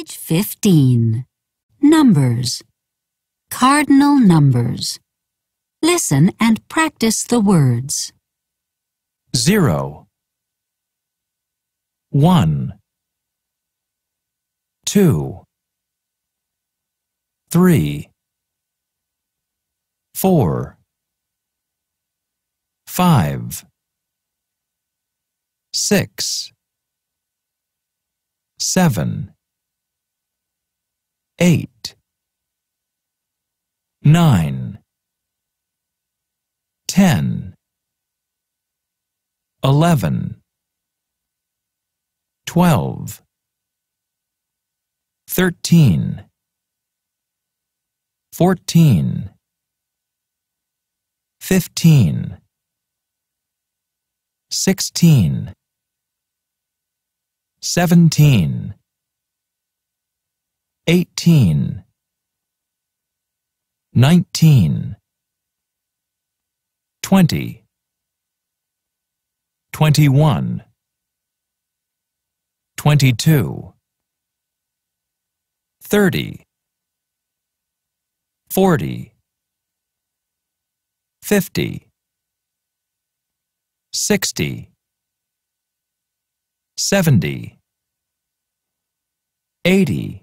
Page 15. Numbers. Cardinal numbers. Listen and practice the words. 0 1 2 3 4 5 6 7 eight, nine, ten, eleven, twelve, thirteen, fourteen, fifteen, sixteen, seventeen. 19, 20, 21, 22, 30, 40, 50, 60, 70, 80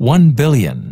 1 billion